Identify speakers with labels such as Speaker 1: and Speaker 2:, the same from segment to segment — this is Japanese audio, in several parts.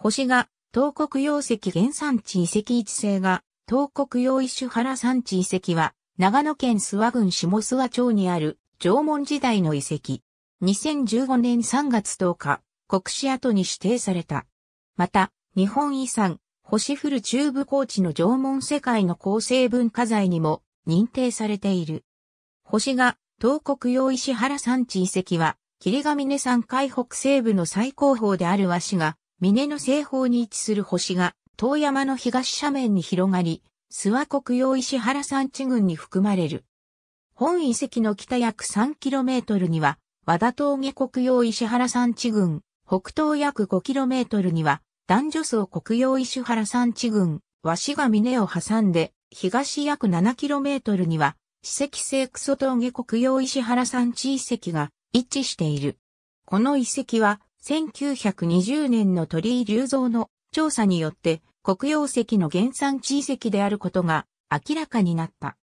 Speaker 1: 星が東国洋石原産地遺跡一世が東国洋石原産地遺跡は長野県諏訪郡下諏訪町にある縄文時代の遺跡。2015年3月10日、国史跡に指定された。また、日本遺産、星降る中部高地の縄文世界の構成文化財にも認定されている。星が東国洋石原山地遺跡は、霧ヶ峰山海北西部の最高峰である和紙が、峰の西方に位置する星が、遠山の東斜面に広がり、諏訪国用石原山地群に含まれる。本遺跡の北約 3km には、和田峠国用石原山地群、北東約 5km には、男女層国用石原山地群、和紙が峰を挟んで、東約 7km には、史跡性クソ峠国用石原山地遺跡が位置している。この遺跡は、1920年の鳥居隆造の調査によって黒曜石の原産地遺跡であることが明らかになった。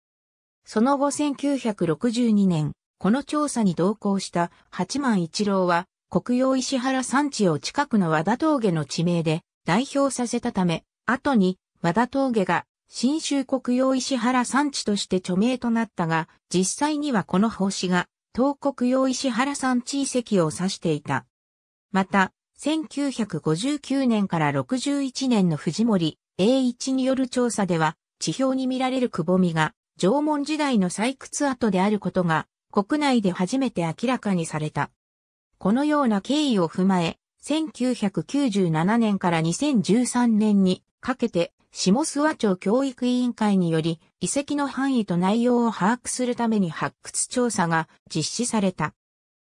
Speaker 1: その後1962年、この調査に同行した八幡一郎は黒曜石原産地を近くの和田峠の地名で代表させたため、後に和田峠が新州国曜石原産地として著名となったが、実際にはこの奉仕が、東国用石原産地遺跡を指していた。また、1959年から61年の藤森栄一による調査では、地表に見られるくぼみが縄文時代の採掘跡であることが国内で初めて明らかにされた。このような経緯を踏まえ、1997年から2013年にかけて下諏訪町教育委員会により遺跡の範囲と内容を把握するために発掘調査が実施された。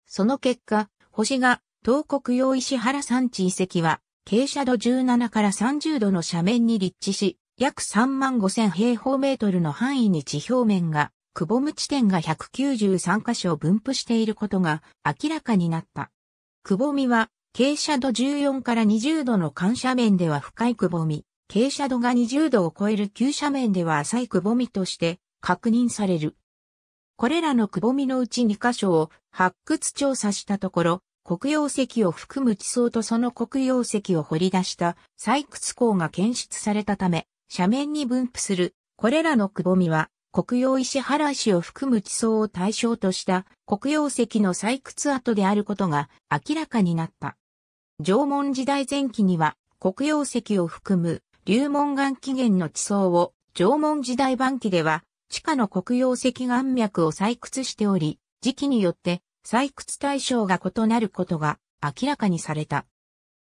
Speaker 1: その結果、星が東国用石原山地遺跡は、傾斜度17から30度の斜面に立地し、約3万5000平方メートルの範囲に地表面が、くぼむ地点が193箇所分布していることが明らかになった。くぼみは、傾斜度14から20度の緩斜面では深いくぼみ、傾斜度が20度を超える急斜面では浅いくぼみとして確認される。これらのくぼみのうち2箇所を発掘調査したところ、黒曜石を含む地層とその黒曜石を掘り出した採掘鉱が検出されたため、斜面に分布する、これらのくぼみは、黒曜石原石を含む地層を対象とした黒曜石の採掘跡であることが明らかになった。縄文時代前期には黒曜石を含む流紋岩起源の地層を縄文時代晩期では地下の黒曜石岩脈を採掘しており、時期によって採掘対象が異なることが明らかにされた。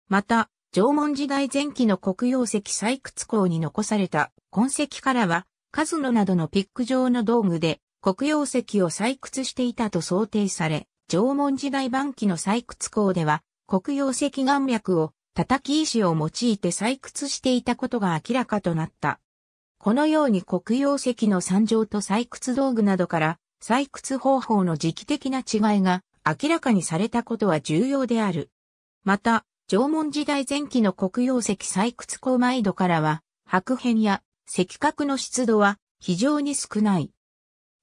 Speaker 1: また、縄文時代前期の黒曜石採掘港に残された痕跡からは、カズノなどのピック状の道具で黒曜石を採掘していたと想定され、縄文時代晩期の採掘港では、黒曜石岩脈を叩き石を用いて採掘していたことが明らかとなった。このように黒曜石の山上と採掘道具などから、採掘方法の時期的な違いが明らかにされたことは重要である。また、縄文時代前期の黒曜石採掘高埋度からは、白片や石核の湿度は非常に少ない。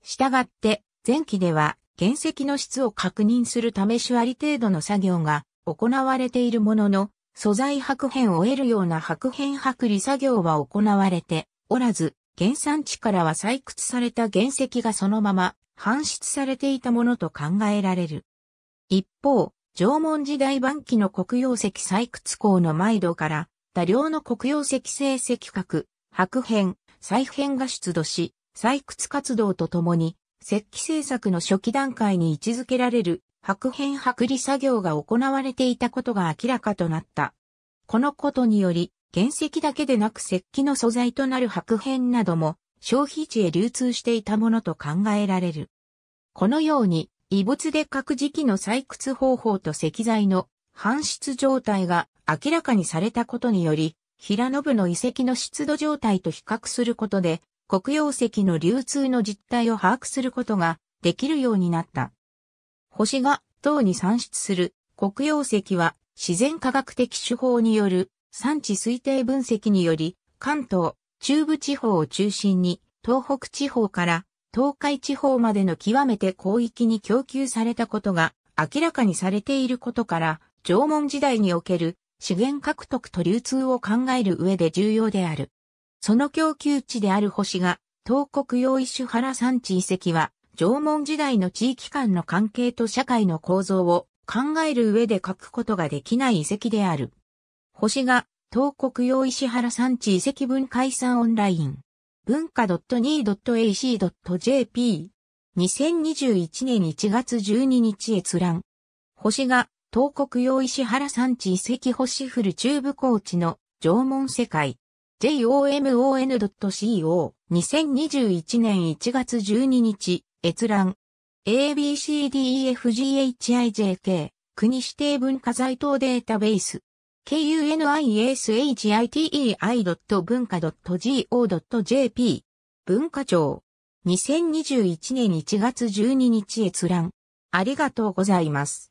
Speaker 1: したがって、前期では原石の質を確認するためし割り程度の作業が行われているものの、素材白片を得るような白片剥離作業は行われておらず、原産地からは採掘された原石がそのまま搬出されていたものと考えられる。一方、縄文時代晩期の黒曜石採掘港の毎度から多量の黒曜石成石核、白片、再片が出土し、採掘活動とともに石器製作の初期段階に位置づけられる白片剥離作業が行われていたことが明らかとなった。このことにより、原石だけでなく石器の素材となる白片なども消費地へ流通していたものと考えられる。このように、異物で各時期の採掘方法と石材の搬出状態が明らかにされたことにより、平信の遺跡の湿度状態と比較することで、黒曜石の流通の実態を把握することができるようになった。星が等に産出する黒曜石は自然科学的手法による産地推定分析により関東、中部地方を中心に東北地方から東海地方までの極めて広域に供給されたことが明らかにされていることから、縄文時代における資源獲得と流通を考える上で重要である。その供給地である星が、東国用石原産地遺跡は、縄文時代の地域間の関係と社会の構造を考える上で書くことができない遺跡である。星が、東国用石原産地遺跡分解散オンライン。文化 .2.ac.jp。2021年1月12日閲覧。星が、東国用石原山地遺跡星降る中部高地の縄文世界。jomon.co。2021年1月12日閲覧。ABCDEFGHIJK 国指定文化財等データベース。k u n i s h i t e i u n a g o j p 文化庁2021年1月12日閲覧ありがとうございます。